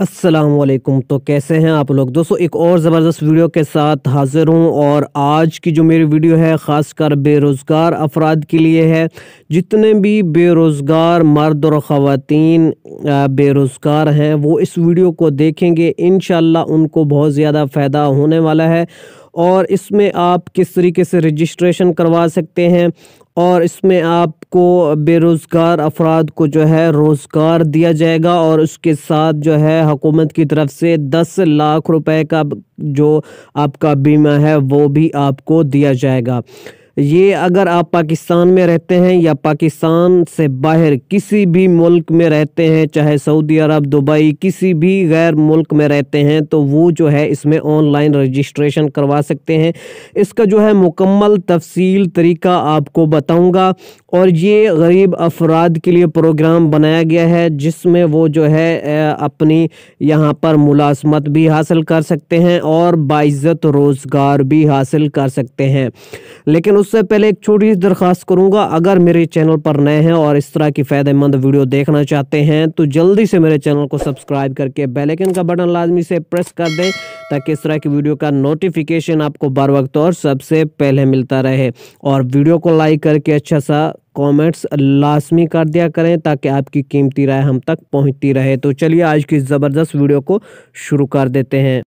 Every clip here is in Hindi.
असलम तो कैसे हैं आप लोग दोस्तों एक और ज़बरदस्त वीडियो के साथ हाज़िर हूँ और आज की जो मेरी वीडियो है ख़ासकर बेरोज़गार अफराद के लिए है जितने भी बेरोज़गार मर्द और ख़वातीन बेरोज़गार हैं वो इस वीडियो को देखेंगे इन उनको बहुत ज़्यादा फ़ायदा होने वाला है और इसमें आप किस तरीके से रजिस्ट्रेशन करवा सकते हैं और इसमें आपको बेरोज़गार अफराद को जो है रोज़गार दिया जाएगा और उसके साथ जो है हुकूमत की तरफ से दस लाख रुपए का जो आपका बीमा है वो भी आपको दिया जाएगा ये अगर आप पाकिस्तान में रहते हैं या पाकिस्तान से बाहर किसी भी मुल्क में रहते हैं चाहे सऊदी अरब दुबई किसी भी गैर मुल्क में रहते हैं तो वो जो है इसमें ऑनलाइन रजिस्ट्रेशन करवा सकते हैं इसका जो है मुकम्मल तफसील तरीका आपको बताऊंगा और ये गरीब अफराद के लिए प्रोग्राम बनाया गया है जिसमें वो जो है अपनी यहाँ पर मुलाजमत भी हासिल कर सकते हैं और बाइज़त रोज़गार भी हासिल कर सकते हैं लेकिन उससे पहले एक छोटी सी दरख्वास्त करूंगा अगर मेरे चैनल पर नए हैं और इस तरह की फ़ायदेमंद वीडियो देखना चाहते हैं तो जल्दी से मेरे चैनल को सब्सक्राइब करके बेलैकन का बटन लाजमी से प्रेस कर दें ताकि इस तरह की वीडियो का नोटिफिकेशन आपको बर वक्त और सबसे पहले मिलता रहे और वीडियो को लाइक करके अच्छा सा कमेंट्स लाजमी कर दिया करें ताकि आपकी कीमती राय हम तक पहुंचती रहे तो चलिए आज की ज़बरदस्त वीडियो को शुरू कर देते हैं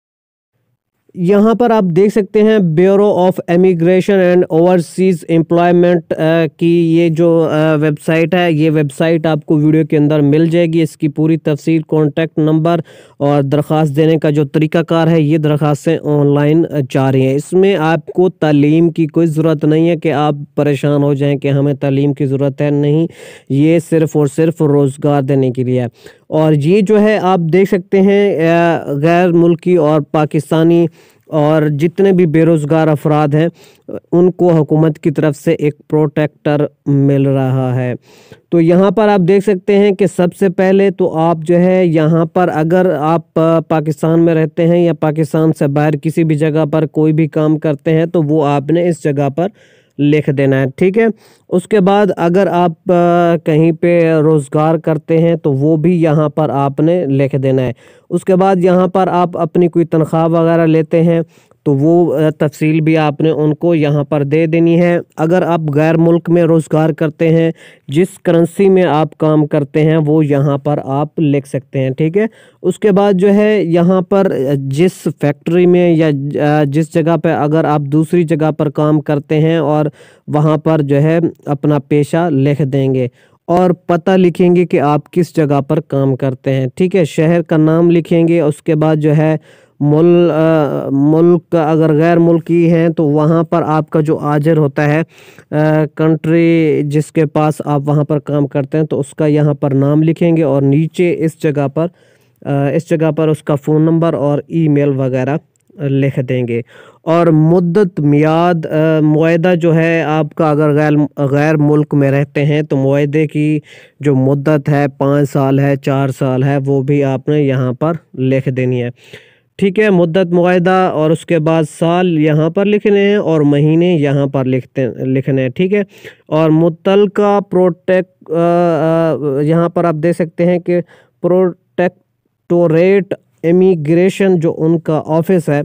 यहाँ पर आप देख सकते हैं bureau of emigration and overseas employment की ये जो वेबसाइट है ये वेबसाइट आपको वीडियो के अंदर मिल जाएगी इसकी पूरी तफसील कॉन्टैक्ट नंबर और दरख्वास्त देने का जो तरीकाकार है ये दरख्वास्तें ऑनलाइन जा रही हैं इसमें आपको तालीम की कोई ज़रूरत नहीं है कि आप परेशान हो जाएँ कि हमें तालीम की ज़रूरत है नहीं ये सिर्फ़ और सिर्फ रोज़गार देने के लिए है और ये जो है आप देख सकते हैं गैर मुल्की और पाकिस्तानी और जितने भी बेरोज़गार अफराद हैं उनको हुकूमत की तरफ से एक प्रोटेक्टर मिल रहा है तो यहाँ पर आप देख सकते हैं कि सबसे पहले तो आप जो है यहाँ पर अगर आप पाकिस्तान में रहते हैं या पाकिस्तान से बाहर किसी भी जगह पर कोई भी काम करते हैं तो वो आपने इस जगह पर लिख देना है ठीक है उसके बाद अगर आप कहीं पे रोज़गार करते हैं तो वो भी यहाँ पर आपने लिख देना है उसके बाद यहाँ पर आप अपनी कोई तनख्वाह वगैरह लेते हैं तो वो तफसील भी आपने उनको यहाँ पर दे देनी है अगर आप गैर मुल्क में रोज़गार करते हैं जिस करेंसी में आप काम करते हैं वो यहाँ पर आप लिख सकते हैं ठीक है उसके बाद जो है यहाँ पर जिस फैक्ट्री में या जिस जगह पर अगर आप दूसरी जगह पर काम करते हैं और वहाँ पर जो है अपना पेशा लिख देंगे और पता लिखेंगे कि आप किस जगह पर काम करते हैं ठीक है शहर का नाम लिखेंगे उसके बाद जो है मुल आ, मुल्क अगर गैर मुल्की हैं तो वहाँ पर आपका जो आजर होता है आ, कंट्री जिसके पास आप वहाँ पर काम करते हैं तो उसका यहाँ पर नाम लिखेंगे और नीचे इस जगह पर आ, इस जगह पर उसका फ़ोन नंबर और ईमेल वगैरह लिख देंगे और मुद्दत मियाद माहा जो है आपका अगर गैर गैर मुल्क में रहते हैं तो माहे की जो मुद्दत है पाँच साल है चार साल है वो भी आपने यहाँ पर लिख देनी है ठीक है मुद्दत माहदा और उसके बाद साल यहाँ पर लिखने हैं और महीने यहाँ पर लिखते लिखने हैं ठीक है और मुतल का प्रोटेक यहाँ पर आप दे सकते हैं कि प्रोटेक्टोरेट इमिग्रेशन जो उनका ऑफिस है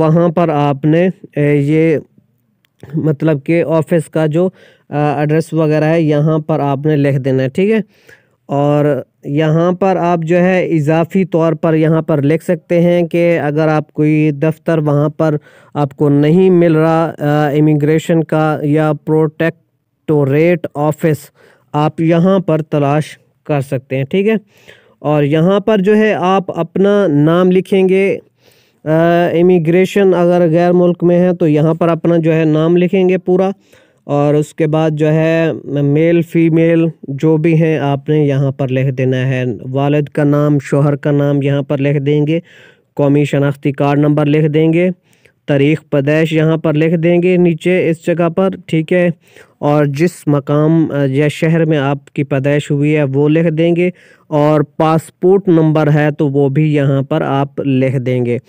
वहाँ पर आपने ये मतलब के ऑफिस का जो एड्रेस वगैरह है यहाँ पर आपने लिख देना है ठीक है और यहाँ पर आप जो है इजाफ़ी तौर पर यहाँ पर लिख सकते हैं कि अगर आप कोई दफ्तर वहाँ पर आपको नहीं मिल रहा इमिग्रेशन का या प्रोटेक्टोरेट ऑफिस आप यहाँ पर तलाश कर सकते हैं ठीक है और यहाँ पर जो है आप अपना नाम लिखेंगे इमिग्रेशन अगर गैर मुल्क में है तो यहाँ पर अपना जो है नाम लिखेंगे पूरा और उसके बाद जो है मेल फीमेल जो भी हैं आपने यहाँ पर लिख देना है वालद का नाम शोहर का नाम यहाँ पर लिख देंगे कौमी शनाख्ती कार्ड नंबर लिख देंगे तारीख पदाइश यहाँ पर लिख देंगे नीचे इस जगह पर ठीक है और जिस मकाम या शहर में आपकी पैदाइश हुई है वो लिख देंगे और पासपोर्ट नंबर है तो वो भी यहाँ पर आप लिख देंगे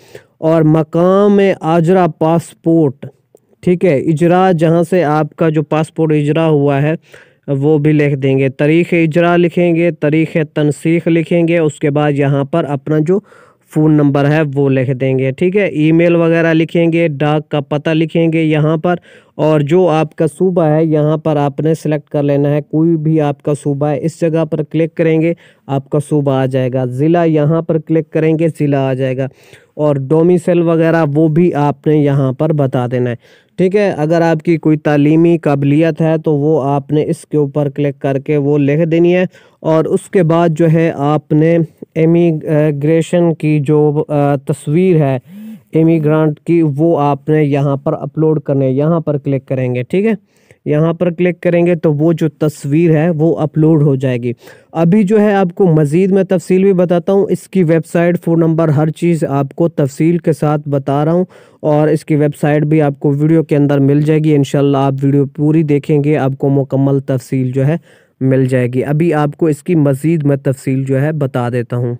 और मकाम आजरा पासपोर्ट ठीक है इजरा जहाँ से आपका जो पासपोर्ट इजरा हुआ है वो भी लिख देंगे तारीख़ इजरा लिखेंगे तारीख़ तनसीख लिखेंगे उसके बाद यहाँ पर अपना जो फ़ोन नंबर है वो लिख देंगे ठीक है ईमेल वगैरह लिखेंगे डाक का पता लिखेंगे यहाँ पर और जो आपका सूबा है यहाँ पर आपने सेलेक्ट कर लेना है कोई भी आपका सूबा है इस जगह पर क्लिक करेंगे आपका सूबा आ जाएगा ज़िला यहाँ पर क्लिक करेंगे ज़िला आ जाएगा और डोमिसल वगैरह वो भी आपने यहाँ पर बता देना है ठीक है अगर आपकी कोई तालीमी काबिलियत है तो वो आपने इसके ऊपर क्लिक करके वो लिख देनी है और उसके बाद जो है आपने इमीग्रेशन की जो तस्वीर है इमीग्रांट की वो आपने यहाँ पर अपलोड करने है यहाँ पर क्लिक करेंगे ठीक है यहाँ पर क्लिक करेंगे तो वो जो तस्वीर है वो अपलोड हो जाएगी अभी जो है आपको मज़ीद मैं तफसील भी बताता हूँ इसकी वेबसाइट फ़ोन नंबर हर चीज़ आपको तफसील के साथ बता रहा हूँ और इसकी वेबसाइट भी आपको वीडियो के अंदर मिल जाएगी इन आप वीडियो पूरी देखेंगे आपको मुकम्मल तफसील जो है मिल जाएगी अभी आपको इसकी मज़ीद मैं तफसील जो है बता देता हूँ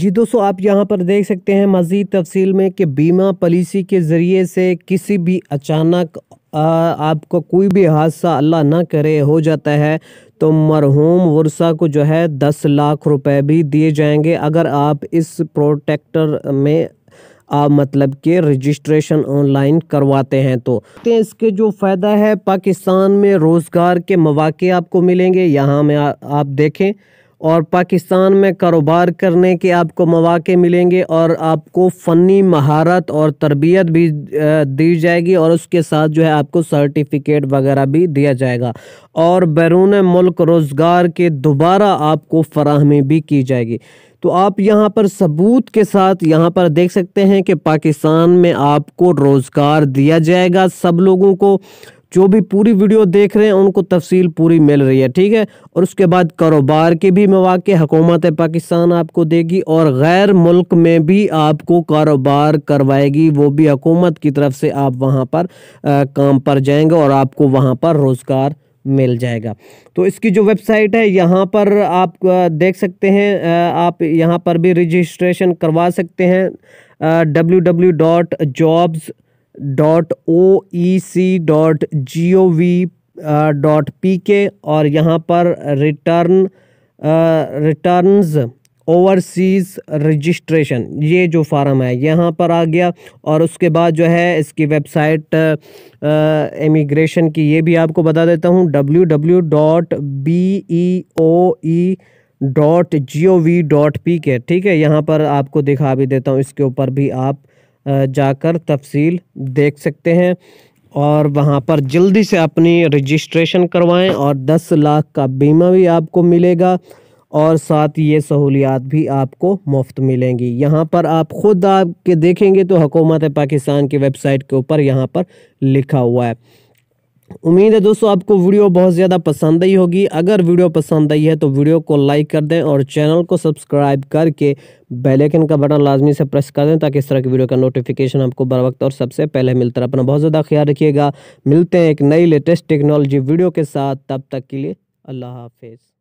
जी दोस्तों आप यहाँ पर देख सकते हैं मज़ीद तफसील में कि बीमा पॉलिसी के ज़रिए से किसी भी अचानक आपको कोई भी हादसा अल्लाह ना करे हो जाता है तो मरहूम वर्षा को जो है दस लाख रुपए भी दिए जाएंगे अगर आप इस प्रोटेक्टर में आप मतलब के रजिस्ट्रेशन ऑनलाइन करवाते हैं तो, तो इसके जो फ़ायदा है पाकिस्तान में रोज़गार के मौाक़े आपको मिलेंगे यहाँ में आप देखें और पाकिस्तान में कारोबार करने के आपको मौाक़े मिलेंगे और आपको फ़नी महारत और तरबियत भी दी जाएगी और उसके साथ जो है आपको सर्टिफिकेट वगैरह भी दिया जाएगा और बैरून मुल्क रोज़गार के दोबारा आपको फराहमी भी की जाएगी तो आप यहाँ पर सबूत के साथ यहाँ पर देख सकते हैं कि पाकिस्तान में आपको रोज़गार दिया जाएगा सब लोगों को जो भी पूरी वीडियो देख रहे हैं उनको तफसील पूरी मिल रही है ठीक है और उसके बाद कारोबार के भी मौाक़े हकूमत पाकिस्तान आपको देगी और गैर मुल्क में भी आपको कारोबार करवाएगी वो भी हकूमत की तरफ से आप वहाँ पर आ, काम पर जाएंगे और आपको वहाँ पर रोज़गार मिल जाएगा तो इसकी जो वेबसाइट है यहाँ पर आप देख सकते हैं आप यहाँ पर भी रजिस्ट्रेशन करवा सकते हैं W W dot jobs dot O E C dot G O V dot P K और यहाँ पर रिटर्न रिटर्न्स ओवरसीज़ रजिस्ट्रेशन ये जो फार्म है यहाँ पर आ गया और उसके बाद जो है इसकी वेबसाइट इमिग्रेशन की ये भी आपको बता देता हूँ W W dot B E O E dot G O V dot P K ठीक है यहाँ पर आपको दिखा भी देता हूँ इसके ऊपर भी आप जाकर तफसील देख सकते हैं और वहाँ पर जल्दी से अपनी रजिस्ट्रेशन करवाएं और दस लाख का बीमा भी आपको मिलेगा और साथ ये सहूलियात भी आपको मुफ्त मिलेंगी यहाँ पर आप ख़ुद आपके देखेंगे तो हुकूमत पाकिस्तान की वेबसाइट के ऊपर यहाँ पर लिखा हुआ है उम्मीद है दोस्तों आपको वीडियो बहुत ज़्यादा पसंद आई होगी अगर वीडियो पसंद आई है तो वीडियो को लाइक कर दें और चैनल को सब्सक्राइब करके बेल आइकन का बटन लाजमी से प्रेस कर दें ताकि इस तरह की वीडियो का नोटिफिकेशन आपको बर वक्त और सबसे पहले मिलता रहे अपना बहुत ज़्यादा ख्याल रखिएगा मिलते हैं एक नई लेटेस्ट टेक्नोलॉजी वीडियो के साथ तब तक के लिए अल्लाह हाफिज़